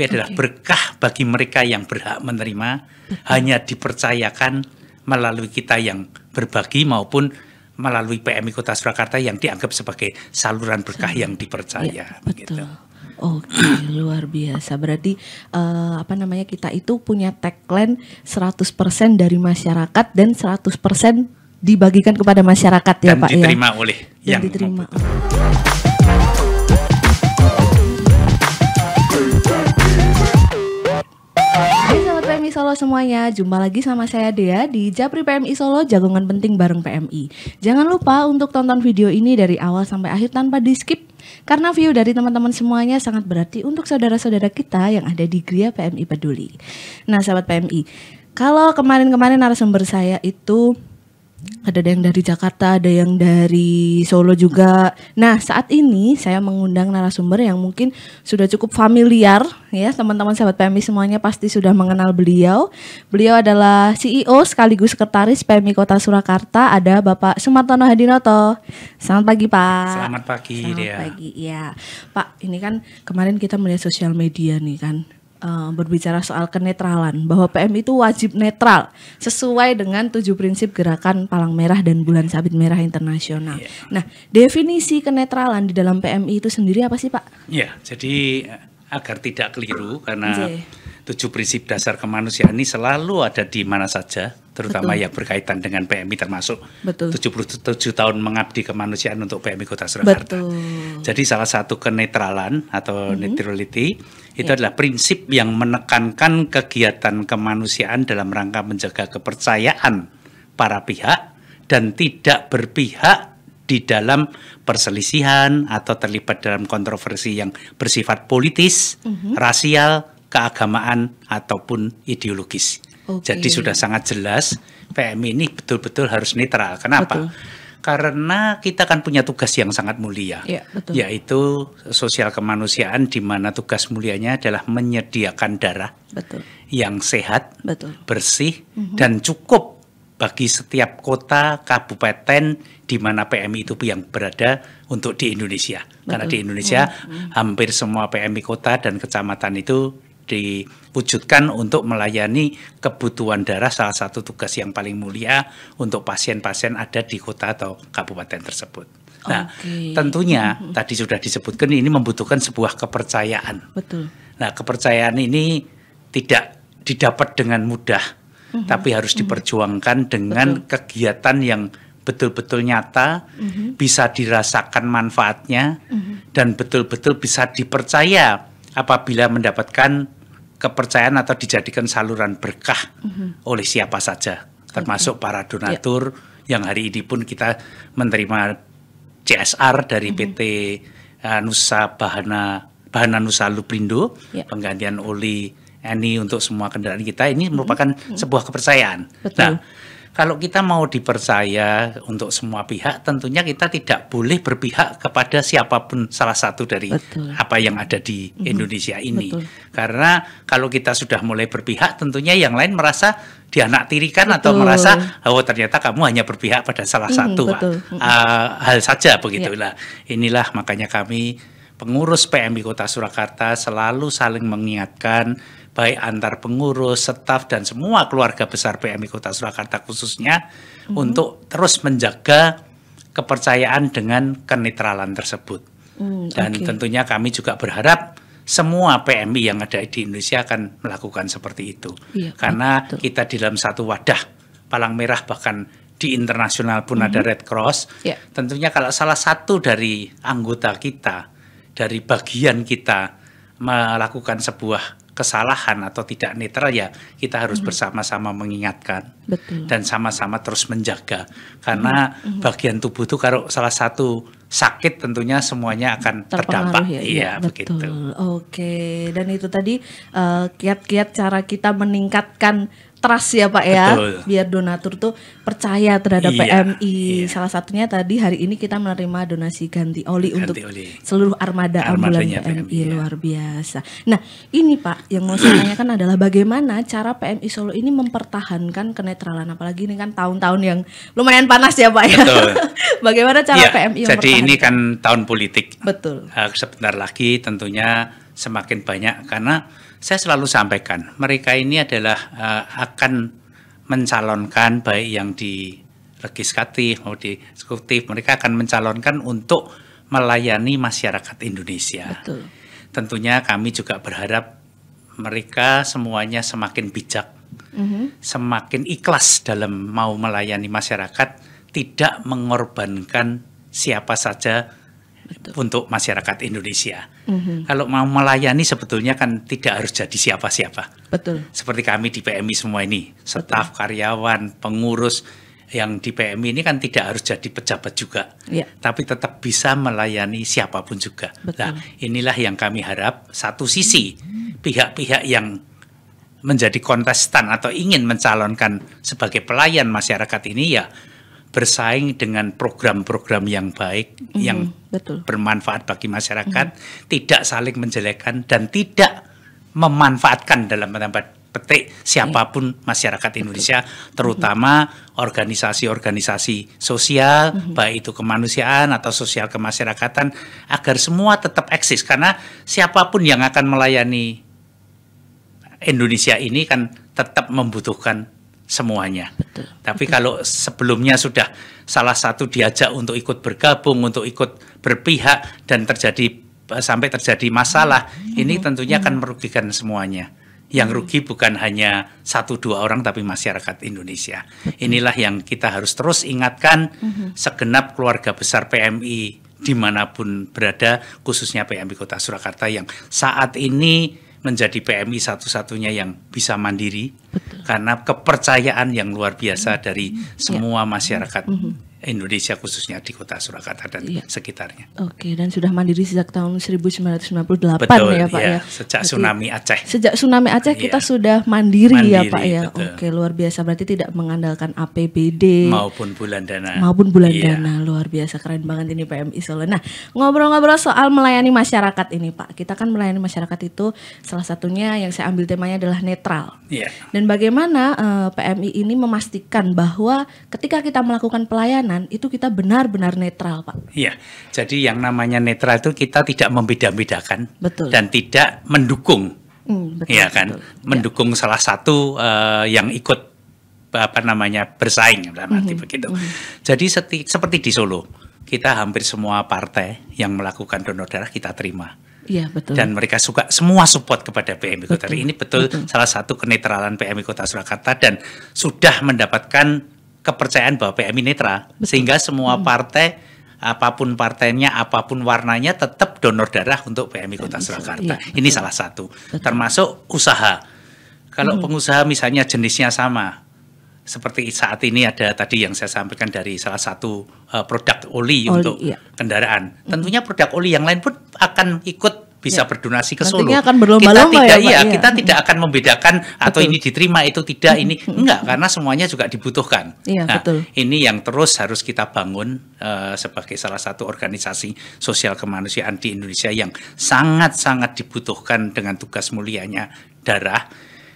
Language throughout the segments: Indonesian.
tapi adalah berkah bagi mereka yang berhak menerima hanya dipercayakan melalui kita yang berbagi maupun melalui PMI Kota Surakarta yang dianggap sebagai saluran berkah yang dipercaya. Ya, betul. Oke, okay, luar biasa. Berarti uh, apa namanya kita itu punya tagline 100% dari masyarakat dan 100% dibagikan kepada masyarakat ya, dan ya, Pak diterima ya. oleh yang diterima. Hai sahabat PMI Solo semuanya, jumpa lagi sama saya Dea di Japri PMI Solo Jagongan Penting bareng PMI. Jangan lupa untuk tonton video ini dari awal sampai akhir tanpa di skip karena view dari teman-teman semuanya sangat berarti untuk saudara-saudara kita yang ada di Gria PMI Peduli. Nah sahabat PMI, kalau kemarin-kemarin narasumber saya itu ada yang dari Jakarta, ada yang dari Solo juga. Nah, saat ini saya mengundang narasumber yang mungkin sudah cukup familiar ya, teman-teman sahabat PMI semuanya pasti sudah mengenal beliau. Beliau adalah CEO sekaligus sekretaris PMI Kota Surakarta, ada Bapak Sumartono Hadinoto. Selamat pagi, Pak. Selamat pagi, Selamat dia. pagi, ya. Pak, ini kan kemarin kita melihat sosial media nih kan uh, berbicara soal kenetralan bahwa PM itu wajib netral sesuai dengan tujuh prinsip gerakan Palang Merah dan Bulan Sabit Merah Internasional. Yeah. Nah, definisi kenetralan di dalam PMI itu sendiri apa sih, Pak? Ya, yeah, jadi eh, agar tidak keliru karena iya. tujuh prinsip dasar kemanusiaan ini selalu ada di mana saja terutama Betul. yang berkaitan dengan PMI termasuk Betul. 77 tahun mengabdi kemanusiaan untuk PMI Kota Surakarta. Betul. Jadi salah satu kenetralan atau mm -hmm. neutrality itu yeah. adalah prinsip yang menekankan kegiatan kemanusiaan dalam rangka menjaga kepercayaan para pihak dan tidak berpihak di dalam perselisihan atau terlibat dalam kontroversi yang bersifat politis, mm -hmm. rasial, keagamaan ataupun ideologis. Jadi sudah sangat jelas PMI ini betul-betul harus netral. Kenapa? Betul. Karena kita kan punya tugas yang sangat mulia, ya, betul. yaitu sosial kemanusiaan, di mana tugas mulianya adalah menyediakan darah betul. yang sehat, betul. bersih, mm -hmm. dan cukup bagi setiap kota, kabupaten di mana PMI itu yang berada untuk di Indonesia. Betul. Karena di Indonesia mm -hmm. hampir semua PMI kota dan kecamatan itu diwujudkan untuk melayani kebutuhan darah salah satu tugas yang paling mulia untuk pasien-pasien ada di kota atau kabupaten tersebut. Nah, okay. tentunya mm -hmm. tadi sudah disebutkan ini membutuhkan sebuah kepercayaan. Betul. Nah, kepercayaan ini tidak didapat dengan mudah, mm -hmm. tapi harus mm-hmm. diperjuangkan mm -hmm. dengan Betul. kegiatan yang betul-betul nyata, mm -hmm. bisa dirasakan manfaatnya, mm -hmm. dan betul-betul bisa dipercaya apabila mendapatkan kepercayaan atau dijadikan saluran berkah mm-hmm. oleh siapa saja, termasuk okay. para ya. donatur yeah. yang hari ini pun kita menerima CSR dari mm-hmm. PT eh, Nusa Bahana Bahana Nusa Luprindo yeah. penggantian oli ini untuk semua kendaraan kita ini mhm. merupakan mm-hmm. sebuah kepercayaan. Betul. Nah, kalau kita mau dipercaya untuk semua pihak, tentunya kita tidak boleh berpihak kepada siapapun salah satu dari Betul. apa yang ada di mm -hmm. Indonesia ini. Betul. Karena kalau kita sudah mulai berpihak, tentunya yang lain merasa dianak tirikan betul. atau merasa oh ternyata kamu hanya berpihak pada salah hmm, satu betul. Uh, hal saja begitulah ya. inilah makanya kami pengurus PMI Kota Surakarta selalu saling mengingatkan baik antar pengurus, staf dan semua keluarga besar PMI Kota Surakarta khususnya mm-hmm. untuk terus menjaga kepercayaan dengan kenetralan tersebut. Mm, dan tentunya kami juga berharap semua PMI yang ada di Indonesia akan melakukan seperti itu. Iya, Karena betul. kita di dalam satu wadah palang merah bahkan di internasional pun mm -hmm. ada mhm. Red Cross. Yeah. Tentunya kalau salah satu dari anggota kita, dari bagian kita melakukan sebuah kesalahan atau tidak netral ya kita harus hmm bersama-sama mengingatkan Betul. dan sama-sama terus menjaga karena mm-hmm. mm-hmm. bagian tubuh itu kalau salah satu sakit tentunya semuanya akan terdampak. Ya, iya, betul. begitu. Oke, dan itu tadi uh, kiat-kiat cara kita meningkatkan trust ya Pak ya, Betul. biar donatur tuh percaya terhadap iya, PMI. Iya. Salah satunya tadi hari ini kita menerima donasi ganti oli ganti untuk oli. seluruh armada ambulan PMI, PMI ya. luar biasa. Nah ini Pak yang mau saya tanyakan adalah bagaimana cara PMI Solo ini mempertahankan kenetralan, apalagi ini kan tahun-tahun yang lumayan panas ya Pak ya. Betul. bagaimana cara ya, PMI? Jadi ini kan tahun politik. Betul. Uh, sebentar lagi tentunya semakin banyak karena saya selalu sampaikan, mereka ini adalah uh, akan mencalonkan baik yang di legislatif maupun di eksekutif, mereka akan mencalonkan untuk melayani masyarakat Indonesia. Betul. Tentunya kami juga berharap mereka semuanya semakin bijak, mm -hmm. semakin ikhlas dalam mau melayani masyarakat, tidak mengorbankan siapa saja untuk masyarakat Indonesia. Mm-hmm. Kalau mau melayani sebetulnya kan tidak harus jadi siapa-siapa. Betul. Seperti kami di PMI semua ini, staf, karyawan, pengurus yang di PMI ini kan tidak harus jadi pejabat juga, Yeah. tapi tetap bisa melayani siapapun juga. Betul. Nah, inilah yang kami harap satu sisi pihak-pihak yang menjadi kontestan atau ingin mencalonkan sebagai pelayan masyarakat ini ya bersaing dengan program-program yang baik mm -hmm, yang betul. bermanfaat bagi masyarakat, mm -hmm. tidak saling menjelekan dan tidak memanfaatkan dalam tempat petik siapapun yeah. masyarakat Indonesia, betul. terutama mhm. organisasi-organisasi sosial, mm -hmm. baik itu kemanusiaan atau sosial kemasyarakatan, agar semua tetap eksis karena siapapun yang akan melayani Indonesia ini kan tetap membutuhkan semuanya. Betul. Tapi Betul. kalau sebelumnya sudah salah satu diajak untuk ikut bergabung, untuk ikut berpihak dan terjadi sampai terjadi masalah, hmm. ini hmm. tentunya hmm. akan merugikan semuanya. Yang hmm. rugi bukan hanya satu dua orang tapi masyarakat Indonesia. Inilah yang kita harus terus ingatkan hmm. segenap keluarga besar PMI dimanapun berada, khususnya PMI Kota Surakarta yang saat ini menjadi PMI satu-satunya yang bisa mandiri Betul. karena kepercayaan yang luar biasa dari mm-hmm. semua iya. masyarakat. Mm-hmm. Indonesia khususnya di kota Surakarta dan iya. sekitarnya. Oke, dan sudah mandiri sejak tahun 1998 betul, ya Pak ya. ya. Sejak Jadi, tsunami Aceh. Sejak tsunami Aceh iya. kita sudah mandiri, ya, mandiri ya Pak ya. Betul. Oke, luar biasa. Berarti tidak mengandalkan APBD maupun bulan dana. Maupun bulan iya. dana. Luar biasa keren banget ini PMI Solo. Nah, ngobrol-ngobrol soal melayani masyarakat ini Pak. Kita kan melayani masyarakat itu salah satunya yang saya ambil temanya adalah netral. Iya. Dan bagaimana uh, eh, PMI ini memastikan bahwa ketika kita melakukan pelayanan kanan itu kita benar-benar netral, Pak. Iya. Jadi yang namanya netral itu kita tidak membeda-bedakan dan tidak mendukung. Hmm, betul, iya kan? Betul. Iya. Mendukung ya. salah satu uh, yang ikut apa namanya bersaing dalam mm -hmm. begitu. Mm -hmm. Jadi seti, seperti di Solo, kita hampir semua partai yang melakukan donor darah kita terima. Iya betul. Dan mereka suka semua support kepada PMI Kota. Ini betul, betul salah satu kenetralan PMI Kota Surakarta dan sudah mendapatkan kepercayaan bahwa PMI netra sehingga semua hmm. partai apapun partainya apapun warnanya tetap donor darah untuk PMI Kota Surakarta. Iya, ini salah satu betul. termasuk usaha. Kalau hmm. pengusaha misalnya jenisnya sama seperti saat ini ada tadi yang saya sampaikan dari salah satu uh, produk oli, oli untuk iya. kendaraan. Hmm. Tentunya produk oli yang lain pun akan ikut bisa ya. berdonasi ke Solo. akan kita ya, tidak ya, iya, iya, kita tidak akan membedakan betul. atau ini diterima itu tidak ini enggak karena semuanya juga dibutuhkan. Iya, nah, betul. ini yang terus harus kita bangun uh, sebagai salah satu organisasi sosial kemanusiaan di Indonesia yang sangat-sangat dibutuhkan dengan tugas mulianya darah.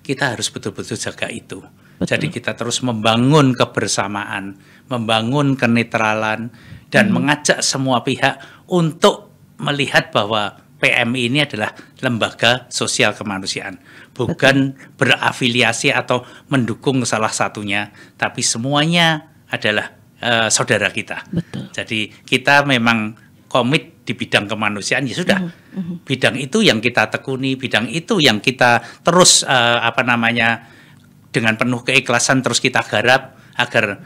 Kita harus betul-betul jaga itu. Betul. Jadi kita terus membangun kebersamaan, membangun kenetralan dan hmm. mengajak semua pihak untuk melihat bahwa PMI ini adalah lembaga sosial kemanusiaan, bukan Betul. berafiliasi atau mendukung salah satunya, tapi semuanya adalah uh, saudara kita. Betul. Jadi kita memang komit di bidang kemanusiaan ya sudah, uh Uh bidang itu yang kita tekuni, bidang itu yang kita terus uh, apa namanya dengan penuh keikhlasan terus kita garap agar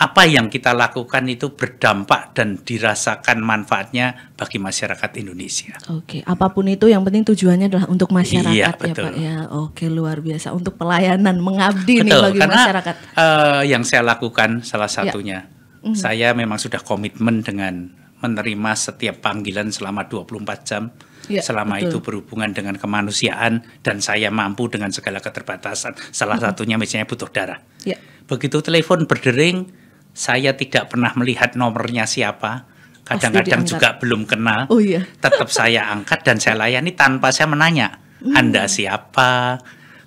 apa yang kita lakukan itu berdampak dan dirasakan manfaatnya bagi masyarakat Indonesia. Oke, apapun itu yang penting tujuannya adalah untuk masyarakat iya, ya Pak ya. Oke, luar biasa untuk pelayanan mengabdi betul, nih bagi karena, masyarakat. Uh, yang saya lakukan salah ya. satunya. Ya. Saya memang sudah komitmen dengan menerima setiap panggilan selama 24 jam ya, selama betul. itu berhubungan dengan kemanusiaan dan saya mampu dengan segala keterbatasan. Salah mm -hmm. satunya misalnya butuh darah. Ya. Begitu telepon berdering saya tidak pernah melihat nomornya siapa. Kadang-kadang juga belum kenal. Oh iya. Tetap saya angkat dan saya layani tanpa saya menanya, hmm. "Anda siapa?"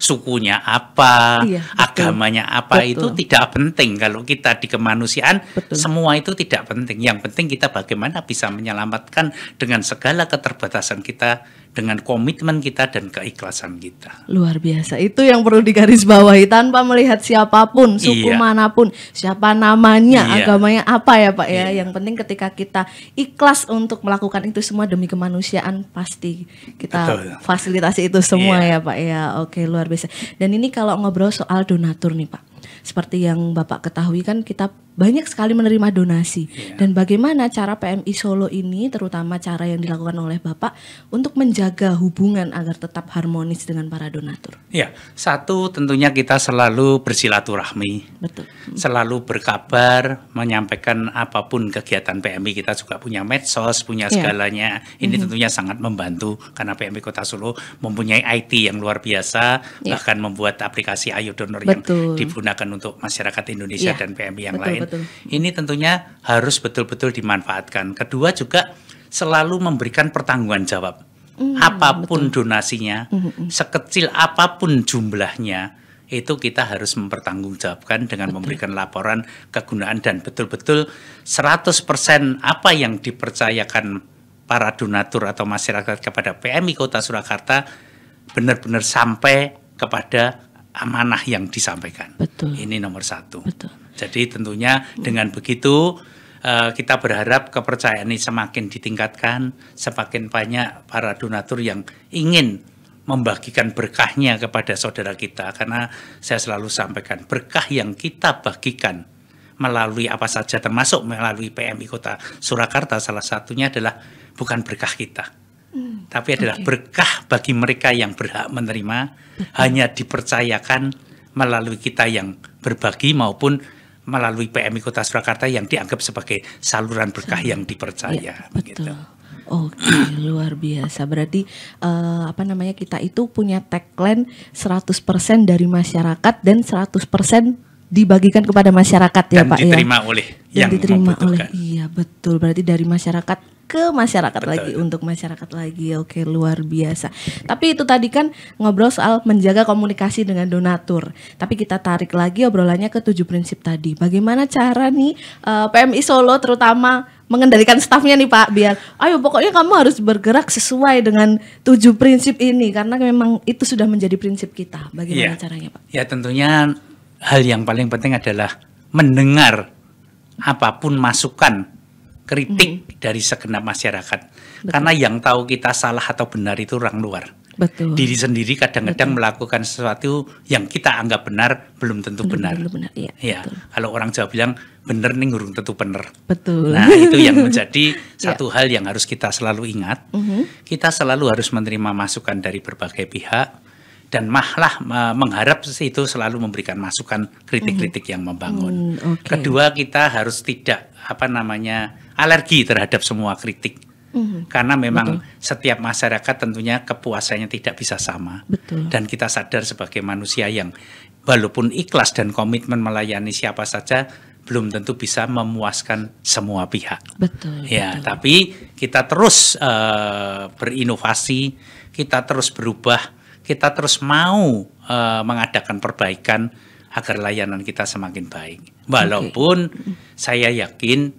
sukunya apa, iya, agamanya apa betul. itu tidak penting kalau kita di kemanusiaan betul. semua itu tidak penting. Yang penting kita bagaimana bisa menyelamatkan dengan segala keterbatasan kita dengan komitmen kita dan keikhlasan kita. Luar biasa. Itu yang perlu digarisbawahi tanpa melihat siapapun, iya. suku iya. manapun, siapa namanya, iya. agamanya apa ya Pak ya. Iya. Yang penting ketika kita ikhlas untuk melakukan itu semua demi kemanusiaan pasti kita Betul. fasilitasi itu semua iya. ya Pak ya. Oke, luar biasa. Dan ini kalau ngobrol soal donatur nih Pak. Seperti yang Bapak ketahui kan kita banyak sekali menerima donasi yeah. dan bagaimana cara PMI Solo ini terutama cara yang dilakukan oleh Bapak untuk menjaga hubungan agar tetap harmonis dengan para donatur. Ya, satu tentunya kita selalu bersilaturahmi. Betul. Hmm. Selalu berkabar, menyampaikan apapun kegiatan PMI kita juga punya medsos, punya yeah. segalanya. Ini mm -hmm. tentunya sangat membantu karena PMI Kota Solo mempunyai IT yang luar biasa yeah. bahkan membuat aplikasi Ayo Donor Betul. yang digunakan untuk masyarakat Indonesia yeah. dan PMI yang Betul. lain Betul. Ini tentunya harus betul-betul dimanfaatkan. Kedua juga selalu memberikan pertanggungan jawab. Mm, apapun betul. donasinya, mm, sekecil apapun jumlahnya, itu kita harus mempertanggungjawabkan dengan betul. memberikan laporan kegunaan dan betul-betul 100% apa yang dipercayakan para donatur atau masyarakat kepada PMI Kota Surakarta benar-benar sampai kepada amanah yang disampaikan. Betul. Ini nomor satu. Betul. Jadi tentunya dengan begitu Uh, kita berharap kepercayaan ini semakin ditingkatkan, semakin banyak para donatur yang ingin membagikan berkahnya kepada saudara kita. Karena saya selalu sampaikan, berkah yang kita bagikan melalui apa saja termasuk melalui PMI Kota Surakarta salah satunya adalah bukan berkah kita. Hmm, tapi adalah okay. berkah bagi mereka yang berhak menerima, hanya dipercayakan melalui kita yang berbagi maupun melalui PMI Kota Surakarta yang dianggap sebagai saluran berkah yang dipercaya. Ya, betul. Gitu. Oke, okay, luar biasa. Berarti uh, apa namanya kita itu punya tagline 100% dari masyarakat dan 100% dibagikan kepada masyarakat ya, dan ya Pak diterima ya. oleh dan yang diterima oleh iya betul berarti dari masyarakat ke masyarakat betul. lagi untuk masyarakat lagi oke luar biasa tapi itu tadi kan ngobrol soal menjaga komunikasi dengan donatur tapi kita tarik lagi obrolannya ke tujuh prinsip tadi bagaimana cara nih uh, eh, PMI Solo terutama mengendalikan stafnya nih Pak biar ayo pokoknya kamu harus bergerak sesuai dengan tujuh prinsip ini karena memang itu sudah menjadi prinsip kita bagaimana ya. caranya Pak ya tentunya hal yang paling penting adalah mendengar apapun masukan kritik hmm. dari segenap masyarakat. Betul. Karena yang tahu kita salah atau benar itu orang luar. Betul. Diri sendiri kadang-kadang melakukan sesuatu yang kita anggap benar belum tentu benar, benar. benar, benar. ya, Ya. Kalau orang Jawa bilang benar nih ngurung tentu benar. Nah, itu yang menjadi iya. satu hal yang harus kita selalu ingat. Uh mm-hmm. -huh. Kita selalu harus menerima masukan dari berbagai pihak dan mahlah mengharap itu selalu memberikan masukan kritik-kritik yang membangun. Hmm, hmm okay. Kedua kita harus tidak apa namanya alergi terhadap semua kritik. Mm-hmm. Karena memang Betul. setiap masyarakat tentunya kepuasannya tidak bisa sama. Betul. Dan kita sadar sebagai manusia yang walaupun ikhlas dan komitmen melayani siapa saja belum tentu bisa memuaskan semua pihak. Betul. Ya, betul. tapi kita terus uh, berinovasi, kita terus berubah kita terus mau uh, mengadakan perbaikan agar layanan kita semakin baik. Walaupun okay. saya yakin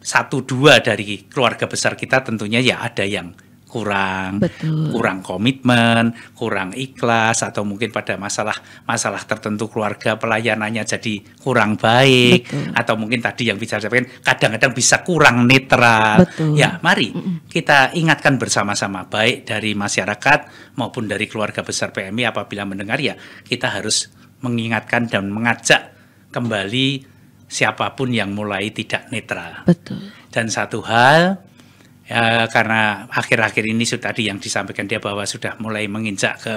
satu dua dari keluarga besar kita tentunya ya ada yang kurang Betul. kurang komitmen, kurang ikhlas atau mungkin pada masalah masalah tertentu keluarga pelayanannya jadi kurang baik Betul. atau mungkin tadi yang bicara sampaikan kadang-kadang bisa kurang netral. Betul. Ya, mari kita ingatkan bersama-sama baik dari masyarakat maupun dari keluarga besar PMI apabila mendengar ya kita harus mengingatkan dan mengajak kembali siapapun yang mulai tidak netral. Betul. Dan satu hal ya, karena akhir-akhir ini sudah tadi yang disampaikan dia bahwa sudah mulai menginjak ke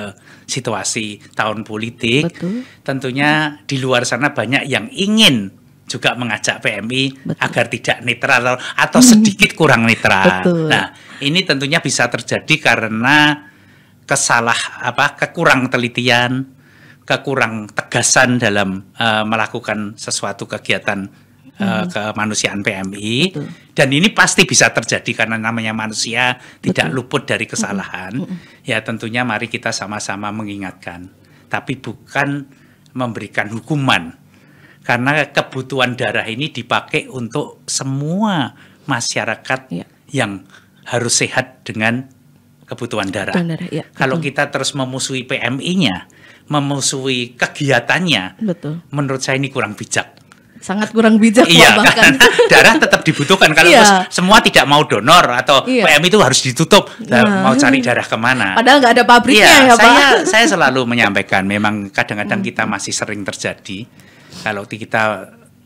situasi tahun politik, Betul. tentunya di luar sana banyak yang ingin juga mengajak PMI Betul. agar tidak netral atau sedikit kurang netral. Betul. Nah, ini tentunya bisa terjadi karena kesalah apa kekurang telitian, kekurang tegasan dalam uh, melakukan sesuatu kegiatan uh, kemanusiaan PMI Betul. dan ini pasti bisa terjadi karena namanya manusia tidak luput dari kesalahan. Mm Ya tentunya mari kita sama-sama mengingatkan, tapi bukan memberikan hukuman. Karena kebutuhan darah ini dipakai untuk semua masyarakat ya. yang harus sehat dengan kebutuhan darah. Kebutuhan ya. Kalau hmm. kita terus memusuhi PMI-nya, memusuhi kegiatannya, Betul. menurut saya ini kurang bijak sangat kurang bijak iya, bahkan. darah tetap dibutuhkan kalau iya. semua tidak mau donor atau iya. PM itu harus ditutup nah. mau cari darah kemana padahal nggak ada pabriknya iya, ya Pak saya, saya selalu menyampaikan memang kadang-kadang hmm. kita masih sering terjadi kalau kita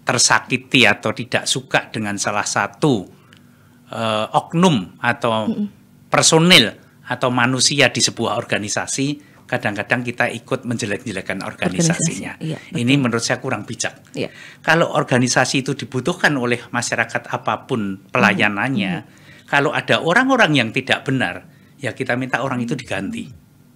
tersakiti atau tidak suka dengan salah satu uh, oknum atau hmm. personil atau manusia di sebuah organisasi kadang-kadang kita ikut menjelek-jelekan organisasinya. Organisasi, iya, Ini menurut saya kurang bijak. Iya. Kalau organisasi itu dibutuhkan oleh masyarakat apapun pelayanannya, mm -hmm. kalau ada orang-orang yang tidak benar, ya kita minta orang itu diganti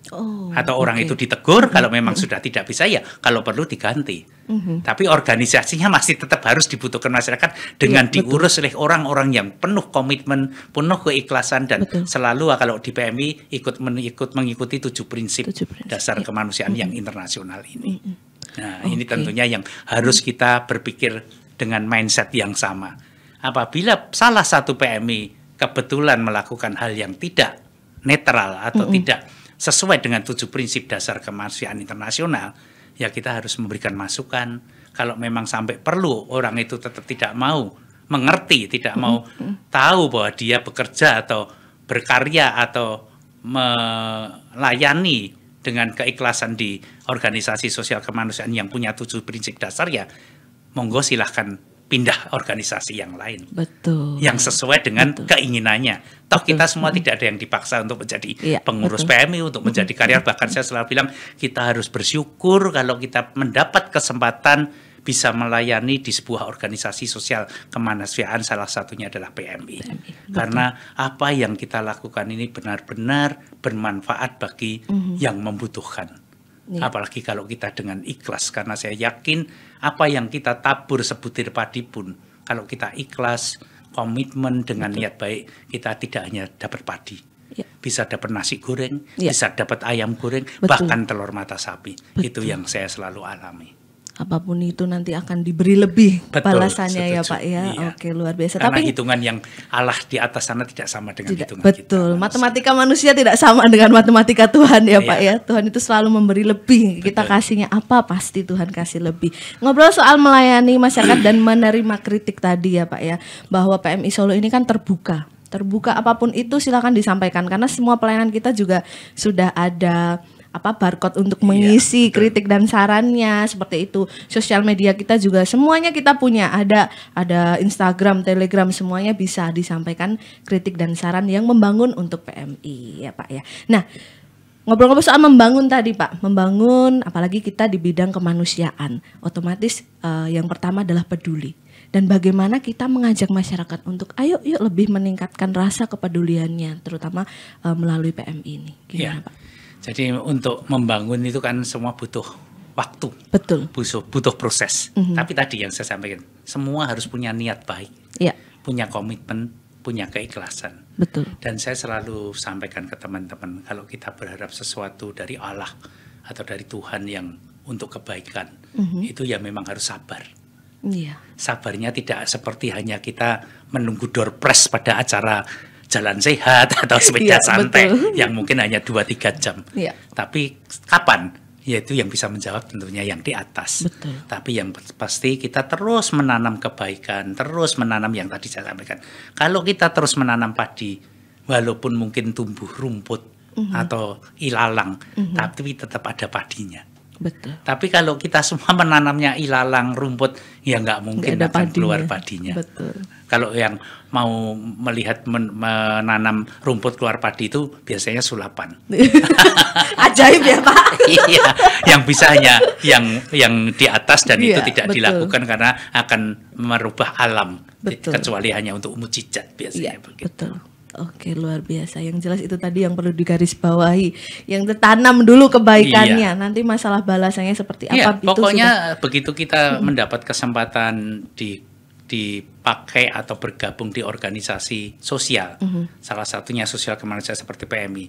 Oh, atau orang okay. itu ditegur kalau mm-hmm. memang mm -hmm. sudah tidak bisa ya kalau perlu diganti. Mm -hmm. Tapi organisasinya masih tetap harus dibutuhkan masyarakat dengan ya, diurus oleh orang-orang yang penuh komitmen, penuh keikhlasan dan betul. selalu ah, kalau di PMI ikut mengikut mengikuti tujuh prinsip, tujuh prinsip dasar ya. kemanusiaan mm -hmm. yang mm-hmm. internasional ini. Mm -hmm. Nah, okay. ini tentunya yang harus mm-hmm. kita berpikir dengan mindset yang sama. Apabila salah satu PMI kebetulan melakukan hal yang tidak netral atau mm -hmm. tidak sesuai dengan tujuh prinsip dasar kemanusiaan internasional, ya kita harus memberikan masukan. Kalau memang sampai perlu orang itu tetap tidak mau mengerti, tidak mau tahu bahwa dia bekerja atau berkarya atau melayani dengan keikhlasan di organisasi sosial kemanusiaan yang punya tujuh prinsip dasar ya monggo silahkan pindah organisasi yang lain. Betul. Yang sesuai dengan betul. keinginannya. Toh betul. kita semua tidak ada yang dipaksa untuk menjadi ya, pengurus betul. PMI, untuk menjadi karyawan. Bahkan saya selalu bilang kita harus bersyukur kalau kita mendapat kesempatan bisa melayani di sebuah organisasi sosial kemanusiaan salah satunya adalah PMI. PMI. Karena apa yang kita lakukan ini benar-benar bermanfaat bagi mm -hmm. yang membutuhkan. Yeah. Apalagi kalau kita dengan ikhlas karena saya yakin apa yang kita tabur sebutir padi pun kalau kita ikhlas, komitmen dengan Betul. niat baik, kita tidak hanya dapat padi. Ya. Bisa dapat nasi goreng, ya. bisa dapat ayam goreng, Betul. bahkan telur mata sapi. Betul. Itu yang saya selalu alami apapun itu nanti akan diberi lebih Betul, balasannya ya, setuju. ya Pak ya. Iya. Oke, luar biasa. Karena Tapi hitungan yang Allah di atas sana tidak sama dengan tidak, hitungan Betul. Kita, matematika manusia. tidak sama dengan matematika Tuhan ya iya. Pak ya. Tuhan itu selalu memberi lebih. Betul. Kita kasihnya apa pasti Tuhan kasih lebih. Ngobrol soal melayani masyarakat dan menerima kritik tadi ya Pak ya, bahwa PMI Solo ini kan terbuka terbuka apapun itu silahkan disampaikan karena semua pelayanan kita juga sudah ada apa barcode untuk iya, mengisi iya, kritik dan sarannya seperti itu. Sosial media kita juga semuanya kita punya. Ada ada Instagram, Telegram semuanya bisa disampaikan kritik dan saran yang membangun untuk PMI ya Pak ya. Nah, ngobrol-ngobrol soal membangun tadi Pak, membangun apalagi kita di bidang kemanusiaan. Otomatis uh, yang pertama adalah peduli dan bagaimana kita mengajak masyarakat untuk ayo yuk lebih meningkatkan rasa kepeduliannya terutama uh, melalui PMI ini. Gimana yeah. Pak? Jadi untuk membangun itu kan semua butuh waktu, betul, butuh butuh proses. Mm -hmm. Tapi tadi yang saya sampaikan, semua harus punya niat baik, yeah. punya komitmen, punya keikhlasan. Betul. Dan saya selalu sampaikan ke teman-teman, kalau kita berharap sesuatu dari Allah atau dari Tuhan yang untuk kebaikan, mm -hmm. itu ya memang harus sabar. Yeah. Sabarnya tidak seperti hanya kita menunggu doorpress pada acara jalan sehat atau sepeda ya, santai betul. yang mungkin hanya 2-3 jam. Ya. Tapi kapan? Yaitu yang bisa menjawab tentunya yang di atas. Betul. Tapi yang pasti kita terus menanam kebaikan, terus menanam yang tadi saya sampaikan. Kalau kita terus menanam padi, walaupun mungkin tumbuh rumput uh mhm. -huh. atau ilalang, uh mhm. -huh. tapi tetap ada padinya. Betul. Tapi kalau kita semua menanamnya ilalang rumput, ya nggak mungkin gak akan keluar padinya. Betul. Kalau yang mau melihat men menanam rumput keluar padi itu biasanya sulapan. Ajaib ya Pak. iya, yang bisa hanya yang yang di atas dan iya, itu tidak betul. dilakukan karena akan merubah alam. Betul. Kecuali hanya untuk mujizat biasanya. Iya, begitu. Betul. Oke, luar biasa. Yang jelas itu tadi yang perlu digarisbawahi, yang tertanam dulu kebaikannya. Iya. Nanti masalah balasannya seperti iya, apa itu Pokoknya sudah... begitu kita hmm. mendapat kesempatan di dipakai atau bergabung di organisasi sosial. Hmm. Salah satunya sosial kemanusiaan seperti PMI.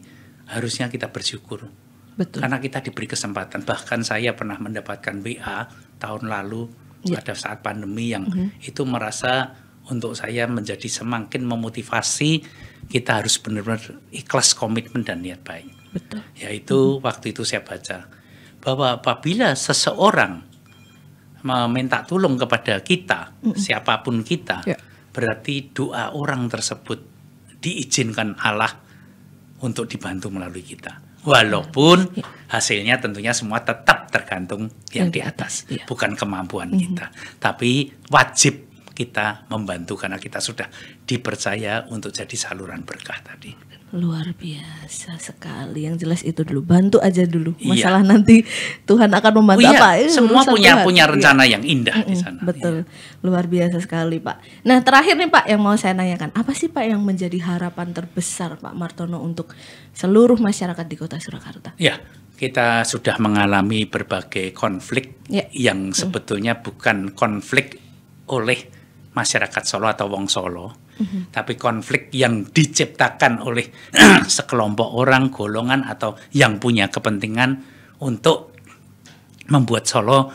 Harusnya kita bersyukur. Betul. Karena kita diberi kesempatan. Bahkan saya pernah mendapatkan WA tahun lalu yeah. pada saat pandemi yang hmm. itu merasa untuk saya menjadi semakin memotivasi kita harus benar-benar ikhlas komitmen dan niat baik. Betul. Yaitu hmm. waktu itu saya baca bahwa apabila seseorang meminta tolong kepada kita, hmm. siapapun kita, yeah. berarti doa orang tersebut diizinkan Allah untuk dibantu melalui kita. Walaupun ya. Ya. hasilnya tentunya semua tetap tergantung yang di atas, ya. bukan kemampuan mm-hmm. kita, tapi wajib kita membantu karena kita sudah dipercaya untuk jadi saluran berkah tadi. Luar biasa sekali. Yang jelas itu dulu bantu aja dulu. Iya. Masalah iya. nanti Tuhan akan membantu oh, iya. apa? Eh, Semua punya Tuhan. punya iya. rencana iya. yang indah mm -mm, di sana. Iya. Betul. Iya. Luar biasa sekali, Pak. Nah, terakhir nih, Pak, yang mau saya nanyakan, apa sih Pak yang menjadi harapan terbesar Pak Martono untuk seluruh masyarakat di Kota Surakarta? Ya, kita sudah mengalami berbagai konflik ya. yang sebetulnya mm. bukan konflik oleh masyarakat Solo atau Wong Solo, mm-hmm. tapi konflik yang diciptakan oleh sekelompok orang, golongan atau yang punya kepentingan untuk membuat Solo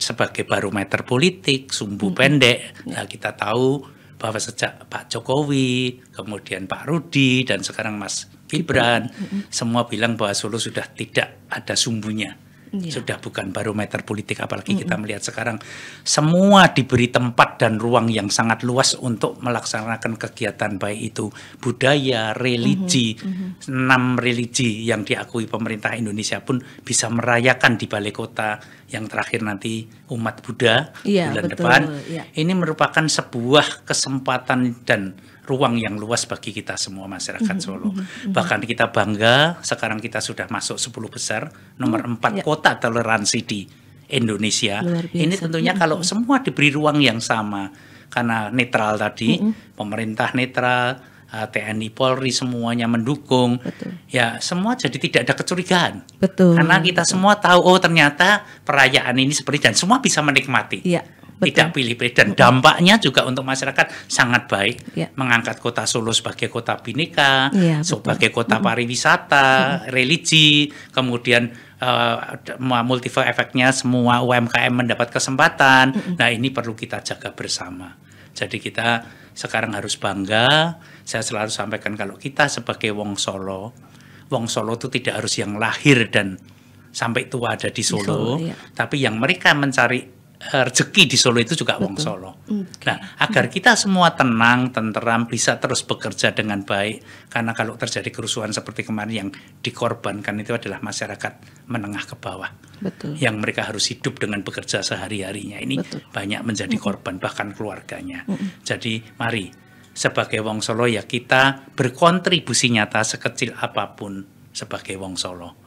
sebagai barometer politik, sumbu mm-hmm. pendek. Ya. Nah, kita tahu bahwa sejak Pak Jokowi, kemudian Pak Rudi dan sekarang Mas Gibran, mm-hmm. semua bilang bahwa Solo sudah tidak ada sumbunya yeah. sudah bukan barometer politik apalagi mm -hmm. kita melihat sekarang semua diberi tempat dan ruang yang sangat luas untuk melaksanakan kegiatan baik itu budaya, religi, mm -hmm. enam religi yang diakui pemerintah Indonesia pun bisa merayakan di balai kota yang terakhir nanti umat Buddha yeah, bulan betul, depan. Yeah. Ini merupakan sebuah kesempatan dan ruang yang luas bagi kita semua masyarakat mm-hmm, Solo. Mm-hmm, mm-hmm. Bahkan kita bangga sekarang kita sudah masuk 10 besar nomor 4 ya. kota toleransi di Indonesia. Ini tentunya kalau semua diberi ruang yang sama karena netral tadi, pemerintah netral, eh, TNI Polri semuanya mendukung. Betul. Ya, semua jadi tidak ada kecurigaan. Betul. Karena kita betul. semua tahu oh ternyata perayaan ini seperti dan semua bisa menikmati. Iya Betul. tidak pilih-pilih dan dampaknya juga untuk masyarakat sangat baik ya. mengangkat kota Solo sebagai kota bineka, ya, sebagai kota pariwisata, hmm. religi, kemudian uh, multiple efeknya semua UMKM mendapat kesempatan. hmm Nah, ini perlu kita jaga bersama. Jadi kita sekarang harus bangga. Saya selalu sampaikan kalau kita sebagai wong Solo, wong Solo itu tidak harus yang lahir dan sampai tua ada di Solo, di Solo iya. tapi yang mereka mencari Eh, rezeki di Solo itu juga wong Solo. Okay. Hmm. Nah, agar kita semua tenang, tenteram, bisa terus bekerja dengan baik. Karena kalau terjadi kerusuhan seperti kemarin yang dikorbankan itu adalah masyarakat menengah ke bawah. Betul. Yang mereka harus hidup dengan bekerja sehari-harinya. Ini Betul. banyak menjadi hmm. korban, bahkan keluarganya. Hmm. Jadi, mari sebagai wong Solo ya kita berkontribusi nyata sekecil apapun sebagai wong Solo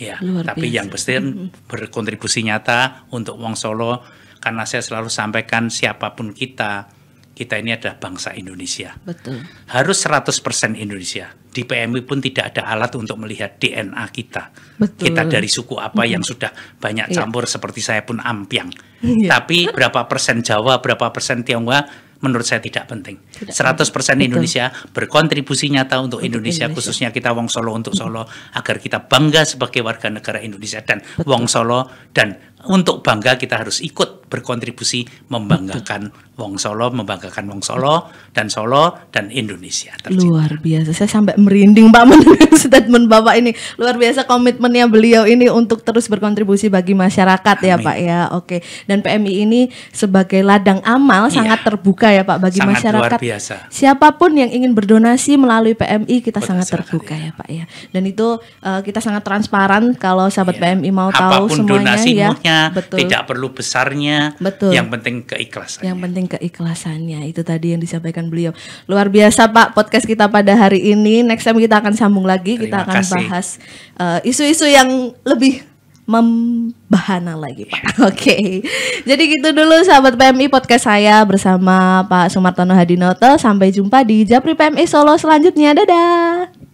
Ya, tapi yang besar berkontribusi nyata untuk Wong Solo karena saya selalu sampaikan siapapun kita, kita ini adalah bangsa Indonesia. Betul. Harus 100% Indonesia. Di PMI pun tidak ada alat untuk melihat DNA kita. Betul. Kita dari suku apa hmm yang sudah banyak iya. campur yeah. seperti saya pun ampiang. Yeah. Tapi berapa persen Jawa, berapa persen Tionghoa menurut saya tidak penting. Tidak 100% Indonesia Betul. berkontribusi nyata untuk, untuk Indonesia, Indonesia khususnya kita wong Solo untuk Solo agar kita bangga sebagai warga negara Indonesia dan Betul. wong Solo dan untuk bangga kita harus ikut berkontribusi membanggakan Wong Solo, membanggakan Wong Solo dan Solo dan Indonesia. Tercinta. Luar biasa, saya sampai merinding Pak mendengar statement Bapak ini. Luar biasa komitmennya beliau ini untuk terus berkontribusi bagi masyarakat ya, Amin. ya Pak ya. Oke. Dan PMI ini sebagai ladang amal iya. sangat terbuka ya Pak bagi sangat masyarakat. Luar biasa. Siapapun yang ingin berdonasi melalui PMI kita Betul, sangat terbuka ya. ya Pak ya. Dan itu uh, kita sangat transparan kalau sahabat iya. PMI mau Apapun tahu semuanya donasi ya kecilnya, Betul. tidak perlu besarnya. Betul. Yang penting keikhlasan. Yang penting keikhlasannya itu tadi yang disampaikan beliau. Luar biasa Pak podcast kita pada hari ini. Next time kita akan sambung lagi, Terima kita akan kasih. bahas eh, isu-isu uh, yang lebih membahana lagi Pak. Iya. Oke. Okay. Jadi gitu dulu sahabat PMI podcast saya bersama Pak Sumartono Hadinoto. Sampai jumpa di Japri PMI Solo selanjutnya. Dadah.